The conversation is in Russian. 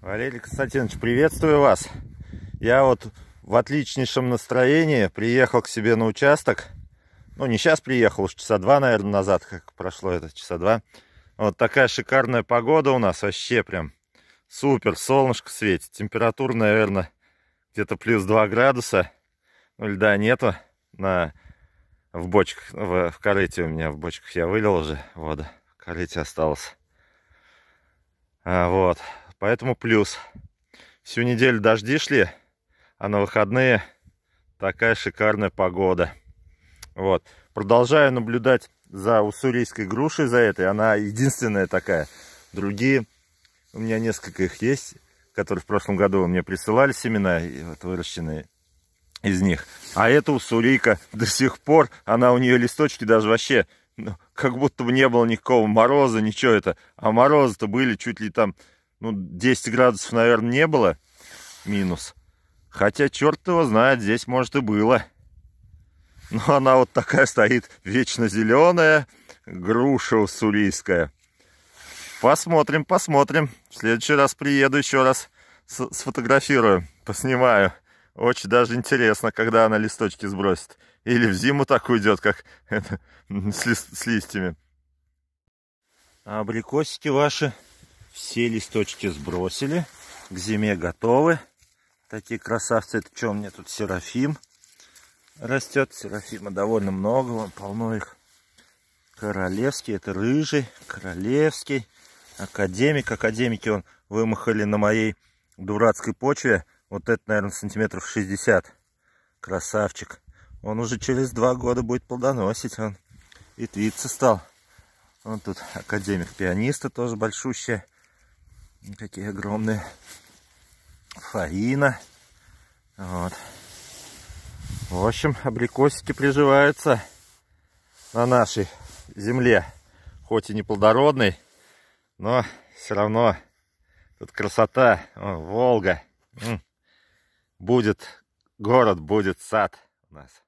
Валерий Константинович, приветствую вас. Я вот в отличнейшем настроении приехал к себе на участок. Ну, не сейчас приехал, уж часа два, наверное, назад, как прошло это, часа два. Вот такая шикарная погода у нас, вообще прям супер, солнышко светит. Температура, наверное, где-то плюс 2 градуса. Ну, льда нету на... в бочках, в, в корыте у меня, в бочках я вылил уже воду, в корыте осталось. А, вот, Поэтому плюс. Всю неделю дожди шли, а на выходные такая шикарная погода. Вот. Продолжаю наблюдать за уссурийской грушей, за этой. Она единственная такая. Другие, у меня несколько их есть, которые в прошлом году мне присылали семена, и вот выращенные из них. А эта уссурийка до сих пор, она у нее листочки даже вообще, ну, как будто бы не было никакого мороза, ничего это. А морозы-то были чуть ли там ну, 10 градусов, наверное, не было минус. Хотя, черт его знает, здесь, может, и было. Но ну, она вот такая стоит, вечно зеленая, груша уссурийская. Посмотрим, посмотрим. В следующий раз приеду еще раз, сфотографирую, поснимаю. Очень даже интересно, когда она листочки сбросит. Или в зиму так уйдет, как это, с, ли, с листьями. А абрикосики ваши все листочки сбросили. К зиме готовы. Такие красавцы. Это что у меня тут серафим растет. Серафима довольно много. Вон полно их. Королевский. Это рыжий. Королевский. Академик. Академики он вымахали на моей дурацкой почве. Вот это, наверное, сантиметров 60. Красавчик. Он уже через два года будет плодоносить. Он и твиться стал. Вон тут академик пианиста тоже большущая. Какие огромные. Фаина. Вот. В общем, абрикосики приживаются на нашей земле. Хоть и не плодородной, но все равно тут красота. О, Волга. Будет город, будет сад у нас.